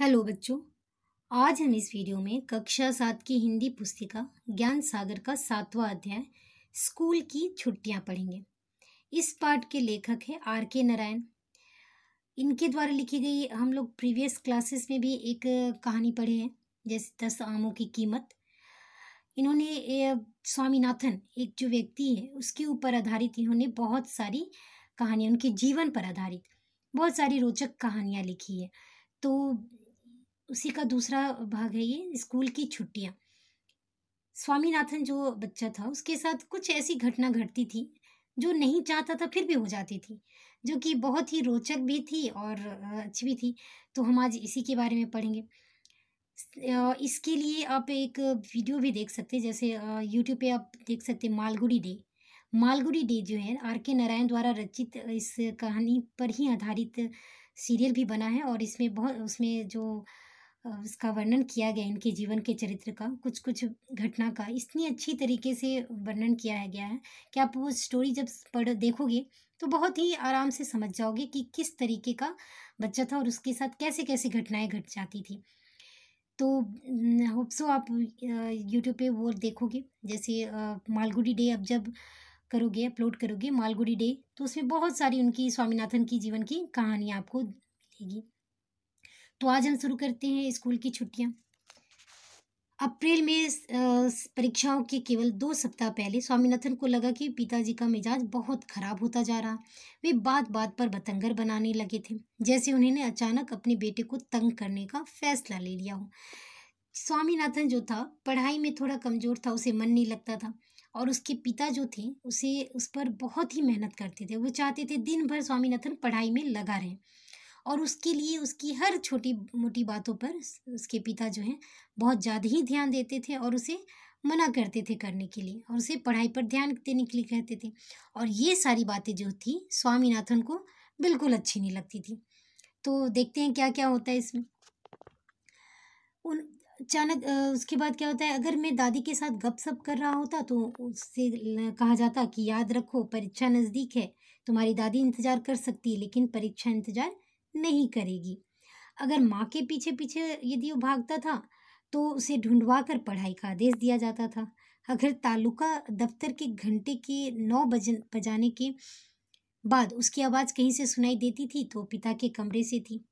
hello बच्चों आज हम इस वीडियो में कक्षा सात की हिंदी पुस्तिका ज्ञान सागर का सातवां अध्याय स्कूल की छुट्टियां पढ़ेंगे इस पाठ के लेखक है आर के नारायण इनके द्वारा लिखी गई हम लोग प्रीवियस क्लासेस में भी एक कहानी पढ़े हैं जैसे दस आमों की कीमत इन्होंने स्वामीनाथन एक जो व्यक्ति है उसके ऊपर आधारित इन्होंने बहुत सारी कहानियाँ उनके जीवन पर आधारित बहुत सारी रोचक कहानियाँ लिखी है तो उसी का दूसरा भाग है ये स्कूल की छुट्टियाँ स्वामीनाथन जो बच्चा था उसके साथ कुछ ऐसी घटना घटती थी जो नहीं चाहता था फिर भी हो जाती थी जो कि बहुत ही रोचक भी थी और अच्छी भी थी तो हम आज इसी के बारे में पढ़ेंगे इसके लिए आप एक वीडियो भी देख सकते हैं जैसे यूट्यूब पे आप देख सकते हैं मालगुड़ी डे मालगुड़ी डे जो है आर के नारायण द्वारा रचित इस कहानी पर ही आधारित सीरियल भी बना है और इसमें बहुत उसमें जो उसका वर्णन किया गया इनके जीवन के चरित्र का कुछ कुछ घटना का इतनी अच्छी तरीके से वर्णन किया है गया है कि आप वो स्टोरी जब पढ़ देखोगे तो बहुत ही आराम से समझ जाओगे कि किस तरीके का बच्चा था और उसके साथ कैसे कैसे घटनाएं घट जाती थी तो होप सो आप यूट्यूब पे वो देखोगे जैसे मालगुडी डे अब जब करोगे अपलोड करोगे मालगुडी डे तो उसमें बहुत सारी उनकी स्वामीनाथन की जीवन की कहानियाँ आपको मिलेगी तो आज हम शुरू करते हैं स्कूल की छुट्टियाँ अप्रैल में परीक्षाओं के केवल दो सप्ताह पहले स्वामीनाथन को लगा कि पिताजी का मिजाज बहुत खराब होता जा रहा वे बात बात पर बतंगर बनाने लगे थे जैसे उन्होंने अचानक अपने बेटे को तंग करने का फैसला ले लिया हो स्वामीनाथन जो था पढ़ाई में थोड़ा कमज़ोर था उसे मन नहीं लगता था और उसके पिता जो थे उसे उस पर बहुत ही मेहनत करते थे वो चाहते थे दिन भर स्वामीनाथन पढ़ाई में लगा रहे और उसके लिए उसकी हर छोटी मोटी बातों पर उसके पिता जो हैं बहुत ज़्यादा ही ध्यान देते थे और उसे मना करते थे करने के लिए और उसे पढ़ाई पर ध्यान देने के लिए कहते थे और ये सारी बातें जो थी स्वामीनाथन को बिल्कुल अच्छी नहीं लगती थी तो देखते हैं क्या क्या होता है इसमें उन अचानक उसके बाद क्या होता है अगर मैं दादी के साथ गप सप कर रहा होता तो उससे कहा जाता कि याद रखो परीक्षा नज़दीक है तुम्हारी दादी इंतज़ार कर सकती है लेकिन परीक्षा इंतज़ार नहीं करेगी अगर माँ के पीछे पीछे यदि वो भागता था तो उसे ढूंढवा कर पढ़ाई का आदेश दिया जाता था अगर तालुका दफ्तर के घंटे के नौ बज बजाने के बाद उसकी आवाज़ कहीं से सुनाई देती थी तो पिता के कमरे से थी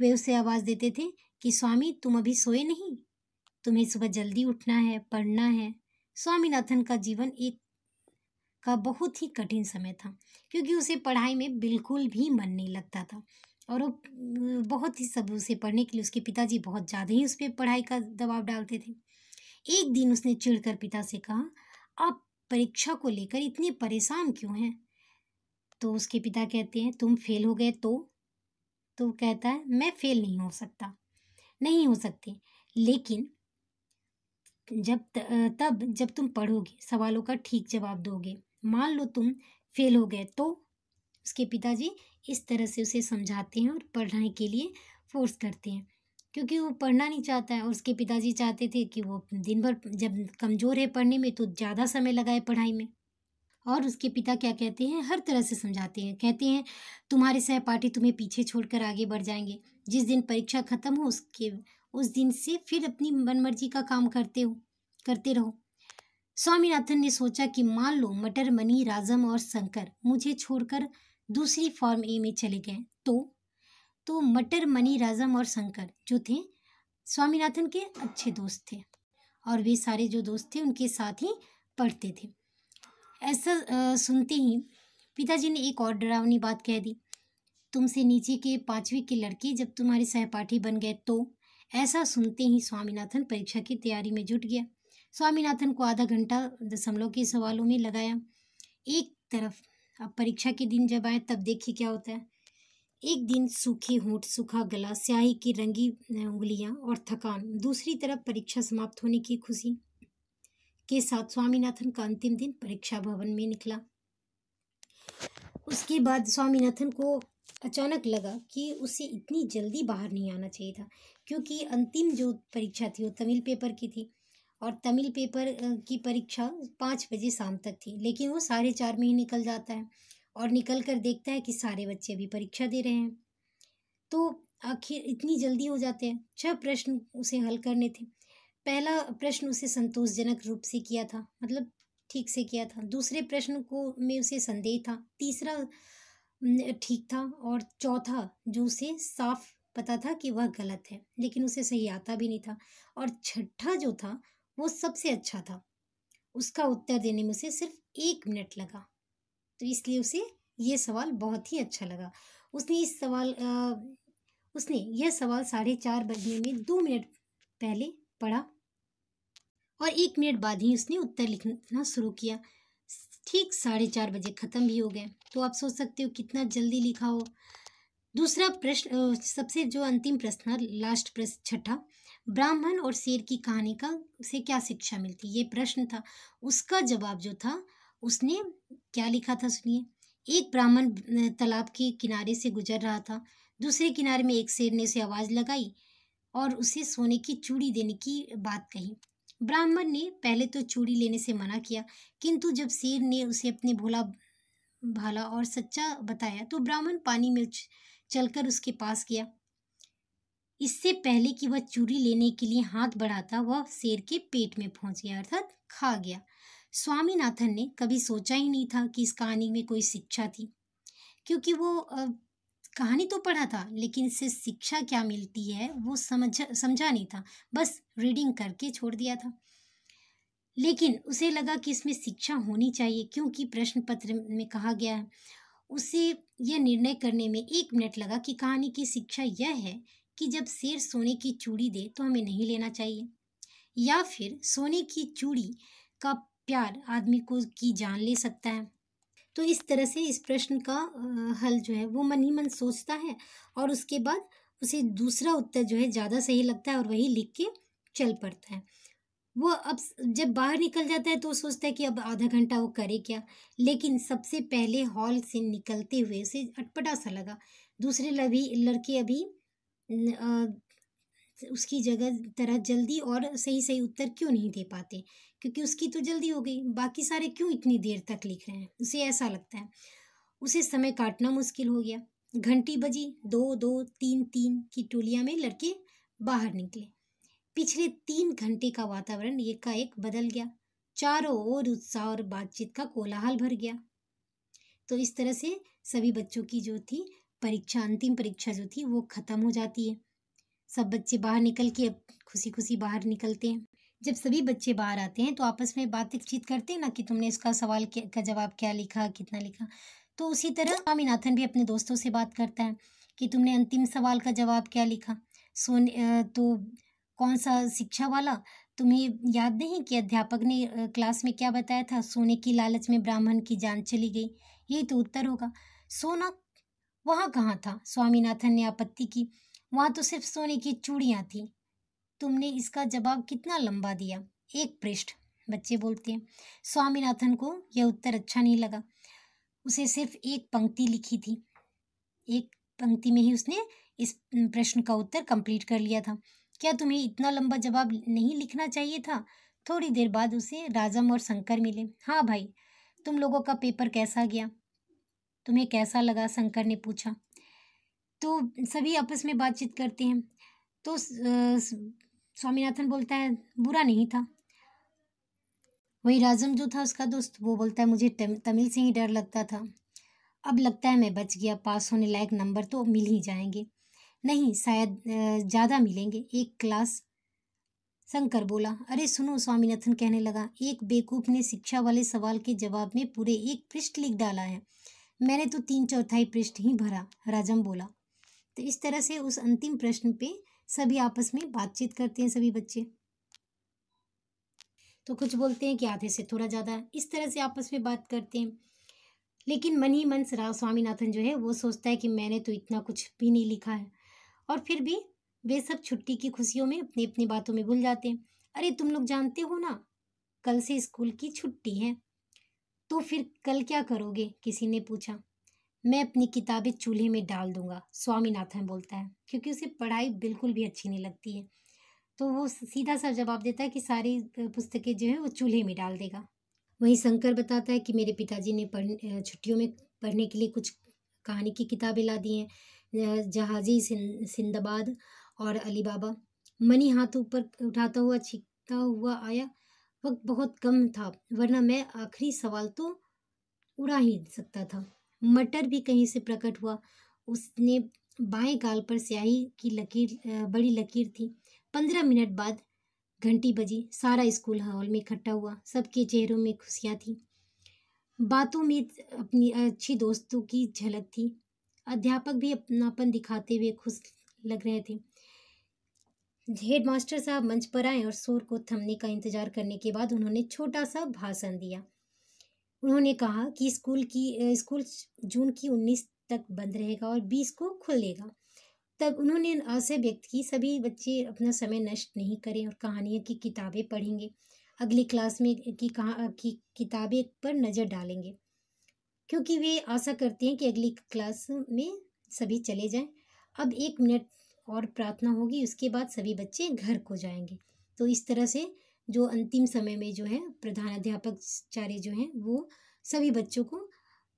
वे उसे आवाज़ देते थे कि स्वामी तुम अभी सोए नहीं तुम्हें सुबह जल्दी उठना है पढ़ना है स्वामीनाथन का जीवन एक का बहुत ही कठिन समय था क्योंकि उसे पढ़ाई में बिल्कुल भी मन नहीं लगता था और वो बहुत ही सब उसे पढ़ने के लिए उसके पिताजी बहुत ज़्यादा ही उस पर पढ़ाई का दबाव डालते थे एक दिन उसने चिढ़कर पिता से कहा आप परीक्षा को लेकर इतने परेशान क्यों हैं तो उसके पिता कहते हैं तुम फेल हो गए तो तो कहता है मैं फेल नहीं हो सकता नहीं हो सकते लेकिन जब त, तब जब तुम पढ़ोगे सवालों का ठीक जवाब दोगे मान लो तुम फेल हो गए तो उसके पिताजी इस तरह से उसे समझाते हैं और पढ़ने के लिए फोर्स करते हैं क्योंकि वो पढ़ना नहीं चाहता है और उसके पिताजी चाहते थे कि वो दिन भर जब कमज़ोर है पढ़ने में तो ज़्यादा समय लगाए पढ़ाई में और उसके पिता क्या कहते हैं हर तरह से समझाते हैं कहते हैं तुम्हारे सहपाठी तुम्हें पीछे छोड़कर आगे बढ़ जाएंगे जिस दिन परीक्षा ख़त्म हो उसके उस दिन से फिर अपनी मनमर्जी का काम करते हो करते रहो स्वामीनाथन ने सोचा कि मान लो मटर मनी राजम और शंकर मुझे छोड़कर दूसरी फॉर्म ए में चले गए तो तो मटर मनी राजम और शंकर जो थे स्वामीनाथन के अच्छे दोस्त थे और वे सारे जो दोस्त थे उनके साथ ही पढ़ते थे ऐसा सुनते ही पिताजी ने एक और डरावनी बात कह दी तुमसे नीचे के पाँचवीं के लड़के जब तुम्हारे सहपाठी बन गए तो ऐसा सुनते ही स्वामीनाथन परीक्षा की तैयारी में जुट गया स्वामीनाथन को आधा घंटा दशमलव के सवालों में लगाया एक तरफ अब परीक्षा के दिन जब आए तब देखिए क्या होता है एक दिन सूखे होंठ सूखा गला स्याही की रंगी उंगलियां और थकान दूसरी तरफ परीक्षा समाप्त होने की खुशी के साथ स्वामीनाथन का अंतिम दिन परीक्षा भवन में निकला उसके बाद स्वामीनाथन को अचानक लगा कि उसे इतनी जल्दी बाहर नहीं आना चाहिए था क्योंकि अंतिम जो परीक्षा थी वो तमिल पेपर की थी और तमिल पेपर की परीक्षा पाँच बजे शाम तक थी लेकिन वो साढ़े चार में ही निकल जाता है और निकल कर देखता है कि सारे बच्चे अभी परीक्षा दे रहे हैं तो आखिर इतनी जल्दी हो जाते हैं छह प्रश्न उसे हल करने थे पहला प्रश्न उसे संतोषजनक रूप से किया था मतलब ठीक से किया था दूसरे प्रश्न को में उसे संदेह था तीसरा ठीक था और चौथा जो उसे साफ पता था कि वह गलत है लेकिन उसे सही आता भी नहीं था और छठा जो था वो सबसे अच्छा था उसका उत्तर देने में उसे सिर्फ एक मिनट लगा तो इसलिए उसे ये सवाल बहुत ही अच्छा लगा उसने इस सवाल आ, उसने यह सवाल साढ़े चार बजने में दो मिनट पहले पढ़ा और एक मिनट बाद ही उसने उत्तर लिखना शुरू किया ठीक साढ़े चार बजे ख़त्म भी हो गए तो आप सोच सकते हो कितना जल्दी लिखा हो दूसरा प्रश्न सबसे जो अंतिम प्रश्न लास्ट प्रश्न छठा ब्राह्मण और शेर की कहानी का उसे क्या शिक्षा मिलती ये प्रश्न था उसका जवाब जो था उसने क्या लिखा था सुनिए एक ब्राह्मण तालाब के किनारे से गुजर रहा था दूसरे किनारे में एक शेर ने उसे आवाज़ लगाई और उसे सोने की चूड़ी देने की बात कही ब्राह्मण ने पहले तो चूड़ी लेने से मना किया किंतु जब शेर ने उसे अपने भोला भाला और सच्चा बताया तो ब्राह्मण पानी में चलकर उसके पास गया इससे पहले कि वह चूरी लेने के लिए हाथ बढ़ाता वह शेर के पेट में पहुंच गया अर्थात खा गया स्वामीनाथन ने कभी सोचा ही नहीं था कि इस कहानी में कोई शिक्षा थी क्योंकि वो कहानी तो पढ़ा था लेकिन इससे शिक्षा क्या मिलती है वो समझ समझा नहीं था बस रीडिंग करके छोड़ दिया था लेकिन उसे लगा कि इसमें शिक्षा होनी चाहिए क्योंकि प्रश्न पत्र में कहा गया है उसे यह निर्णय करने में एक मिनट लगा कि कहानी की शिक्षा यह है कि जब शेर सोने की चूड़ी दे तो हमें नहीं लेना चाहिए या फिर सोने की चूड़ी का प्यार आदमी को की जान ले सकता है तो इस तरह से इस प्रश्न का हल जो है वो मन ही मन सोचता है और उसके बाद उसे दूसरा उत्तर जो है ज़्यादा सही लगता है और वही लिख के चल पड़ता है वो अब जब बाहर निकल जाता है तो सोचता है कि अब आधा घंटा वो करे क्या लेकिन सबसे पहले हॉल से निकलते हुए उसे अटपटा सा लगा दूसरे लभी लड़के अभी उसकी जगह तरह जल्दी और सही सही उत्तर क्यों नहीं दे पाते क्योंकि उसकी तो जल्दी हो गई बाकी सारे क्यों इतनी देर तक लिख रहे हैं उसे ऐसा लगता है उसे समय काटना मुश्किल हो गया घंटी बजी दो दो तीन तीन की टोलियाँ में लड़के बाहर निकले पिछले तीन घंटे का वातावरण एक का एक बदल गया चारों ओर उत्साह और बातचीत का कोलाहल भर गया तो इस तरह से सभी बच्चों की जो थी परीक्षा अंतिम परीक्षा जो थी वो ख़त्म हो जाती है सब बच्चे बाहर निकल के अब खुशी खुशी बाहर निकलते हैं जब सभी बच्चे बाहर आते हैं तो आपस में बातचीत करते हैं ना कि तुमने इसका सवाल का जवाब क्या लिखा कितना लिखा तो उसी तरह स्वामीनाथन भी अपने दोस्तों से बात करता है कि तुमने अंतिम सवाल का जवाब क्या लिखा सोने तो कौन सा शिक्षा वाला तुम्हें याद नहीं कि अध्यापक ने क्लास में क्या बताया था सोने की लालच में ब्राह्मण की जान चली गई यही तो उत्तर होगा सोना वहाँ कहाँ था स्वामीनाथन ने आपत्ति की वहाँ तो सिर्फ सोने की चूड़ियाँ थी तुमने इसका जवाब कितना लंबा दिया एक पृष्ठ बच्चे बोलते हैं स्वामीनाथन को यह उत्तर अच्छा नहीं लगा उसे सिर्फ एक पंक्ति लिखी थी एक पंक्ति में ही उसने इस प्रश्न का उत्तर कंप्लीट कर लिया था क्या तुम्हें इतना लंबा जवाब नहीं लिखना चाहिए था थोड़ी देर बाद उसे राजम और शंकर मिले हाँ भाई तुम लोगों का पेपर कैसा गया तुम्हें कैसा लगा शंकर ने पूछा तो सभी आपस में बातचीत करते हैं तो स्वामीनाथन बोलता है बुरा नहीं था वही राजम जो था उसका दोस्त वो बोलता है मुझे तमिल से ही डर लगता था अब लगता है मैं बच गया पास होने लायक नंबर तो मिल ही जाएंगे नहीं शायद ज़्यादा मिलेंगे एक क्लास शंकर बोला अरे सुनो स्वामीनाथन कहने लगा एक बेकूफ ने शिक्षा वाले सवाल के जवाब में पूरे एक पृष्ठ लिख डाला है मैंने तो तीन चौथाई पृष्ठ ही भरा राजम बोला तो इस तरह से उस अंतिम प्रश्न पे सभी आपस में बातचीत करते हैं सभी बच्चे तो कुछ बोलते हैं कि आधे से थोड़ा ज़्यादा इस तरह से आपस में बात करते हैं लेकिन मन ही मन राव स्वामीनाथन जो है वो सोचता है कि मैंने तो इतना कुछ भी नहीं लिखा है और फिर भी वे सब छुट्टी की खुशियों में अपनी अपनी बातों में भूल जाते हैं अरे तुम लोग जानते हो ना कल से स्कूल की छुट्टी है तो फिर कल क्या करोगे किसी ने पूछा मैं अपनी किताबें चूल्हे में डाल दूंगा स्वामीनाथन बोलता है क्योंकि उसे पढ़ाई बिल्कुल भी अच्छी नहीं लगती है तो वो सीधा सा जवाब देता है कि सारी पुस्तकें जो है वो चूल्हे में डाल देगा वहीं शंकर बताता है कि मेरे पिताजी ने पढ़ छुट्टियों में पढ़ने के लिए कुछ कहानी की किताबें ला दी हैं जहाजी सिंदाबाद सिंदबाद और अली बाबा मनी हाथ ऊपर उठाता हुआ छिकता हुआ आया वक्त बहुत कम था वरना मैं आखिरी सवाल तो उड़ा ही सकता था मटर भी कहीं से प्रकट हुआ उसने बाएं गाल पर स्याही की लकीर बड़ी लकीर थी पंद्रह मिनट बाद घंटी बजी सारा स्कूल हॉल में इकट्ठा हुआ सबके चेहरों में खुशियाँ थी बातों में अपनी अच्छी दोस्तों की झलक थी अध्यापक भी अपनापन दिखाते हुए खुश लग रहे थे हेड मास्टर साहब मंच पर आए और शोर को थमने का इंतजार करने के बाद उन्होंने छोटा सा भाषण दिया उन्होंने कहा कि स्कूल की स्कूल जून की उन्नीस तक बंद रहेगा और बीस को खुलेगा तब उन्होंने आशय व्यक्त की सभी बच्चे अपना समय नष्ट नहीं करें और कहानियों की किताबें पढ़ेंगे अगली क्लास में की कहा की किताबें पर नज़र डालेंगे क्योंकि वे आशा करते हैं कि अगली क्लास में सभी चले जाएं अब एक मिनट और प्रार्थना होगी उसके बाद सभी बच्चे घर को जाएंगे तो इस तरह से जो अंतिम समय में जो है प्रधान अध्यापक चार्य जो हैं वो सभी बच्चों को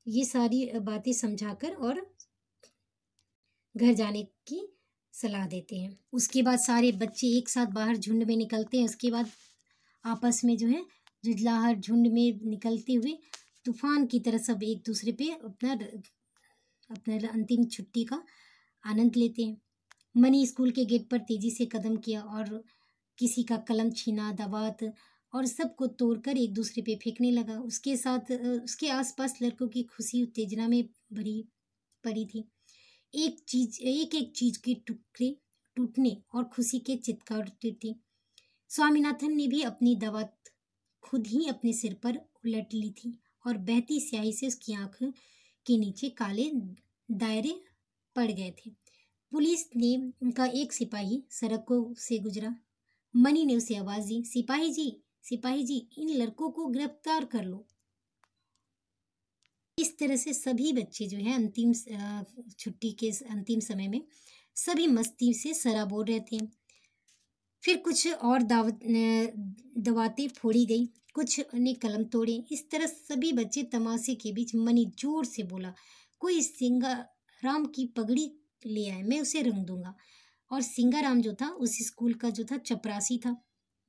ये सारी बातें समझाकर और घर जाने की सलाह देते हैं उसके बाद सारे बच्चे एक साथ बाहर झुंड में निकलते हैं उसके बाद आपस में जो है जुजलाहर झुंड में निकलते हुए तूफान की तरह सब एक दूसरे पे अपना अपना अंतिम छुट्टी का आनंद लेते हैं मनी स्कूल के गेट पर तेजी से कदम किया और किसी का कलम छीना दवात और सबको तोड़कर एक दूसरे पे फेंकने लगा उसके साथ उसके आसपास लड़कों की खुशी उत्तेजना में भरी पड़ी थी एक चीज एक एक चीज के टुकड़े टूटने और खुशी के चित्कार थी स्वामीनाथन ने भी अपनी दवात खुद ही अपने सिर पर उलट ली थी और बहती स्याही से उसकी आंख के नीचे काले दायरे पड़ गए थे पुलिस ने उनका एक सिपाही सड़क को से गुजरा मनी ने उसे आवाज़ दी सिपाही जी सिपाही जी इन लड़कों को गिरफ्तार कर लो इस तरह से सभी बच्चे जो है अंतिम छुट्टी के अंतिम समय में सभी मस्ती से सराबोर रहे थे फिर कुछ और दावत दवाते फोड़ी गई कुछ ने कलम तोड़े इस तरह सभी बच्चे तमाशे के बीच मनी जोर से बोला कोई सिंगा राम की पगड़ी ले आए मैं उसे रंग दूंगा और सिंगाराम जो था उस स्कूल का जो था चपरासी था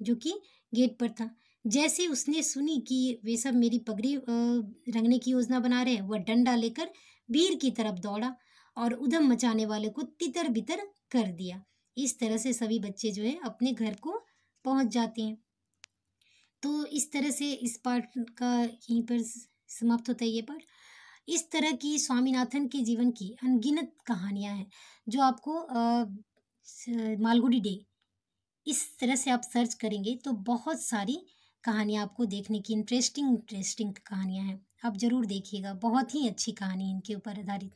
जो कि गेट पर था जैसे उसने सुनी कि वे सब मेरी पगड़ी रंगने की योजना बना रहे हैं वह डंडा लेकर भीड़ की तरफ दौड़ा और उधम मचाने वाले को तितर बितर कर दिया इस तरह से सभी बच्चे जो है अपने घर को पहुंच जाते हैं तो इस तरह से इस पार्ट का यहीं पर समाप्त होता है ये पार्ट इस तरह की स्वामीनाथन के जीवन की अनगिनत कहानियाँ हैं जो आपको मालगुडी डे इस तरह से आप सर्च करेंगे तो बहुत सारी कहानियाँ आपको देखने की इंटरेस्टिंग इंटरेस्टिंग कहानियाँ हैं आप ज़रूर देखिएगा बहुत ही अच्छी कहानी इनके ऊपर आधारित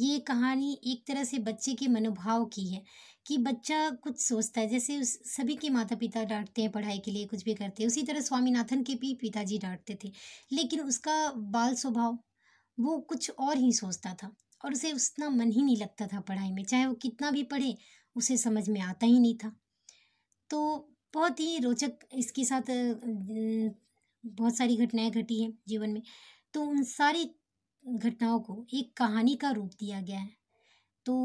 ये कहानी एक तरह से बच्चे के मनोभाव की है कि बच्चा कुछ सोचता है जैसे उस सभी के माता पिता डांटते हैं पढ़ाई के लिए कुछ भी करते हैं उसी तरह स्वामीनाथन के भी पिताजी डांटते थे लेकिन उसका बाल स्वभाव वो कुछ और ही सोचता था और उसे उतना मन ही नहीं लगता था पढ़ाई में चाहे वो कितना भी पढ़े उसे समझ में आता ही नहीं था तो बहुत ही रोचक इसके साथ बहुत सारी घटनाएं घटी हैं जीवन में तो उन सारी घटनाओं को एक कहानी का रूप दिया गया है तो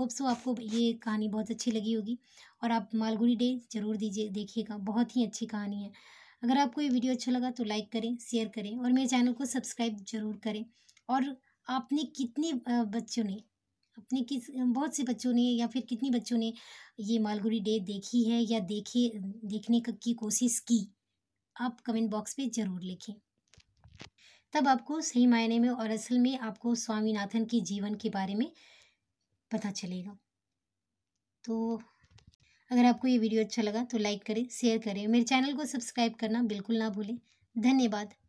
होप सो आपको ये कहानी बहुत अच्छी लगी होगी और आप मालगुड़ी डे ज़रूर दीजिए देखिएगा बहुत ही अच्छी कहानी है अगर आपको ये वीडियो अच्छा लगा तो लाइक करें शेयर करें और मेरे चैनल को सब्सक्राइब जरूर करें और आपने कितने बच्चों ने अपने किस बहुत से बच्चों ने या फिर कितनी बच्चों ने ये मालगुड़ी डे देखी है या देखे देखने की कोशिश की आप कमेंट बॉक्स पे ज़रूर लिखें तब आपको सही मायने में और असल में आपको स्वामीनाथन के जीवन के बारे में पता चलेगा तो अगर आपको ये वीडियो अच्छा लगा तो लाइक करें शेयर करें मेरे चैनल को सब्सक्राइब करना बिल्कुल ना भूलें धन्यवाद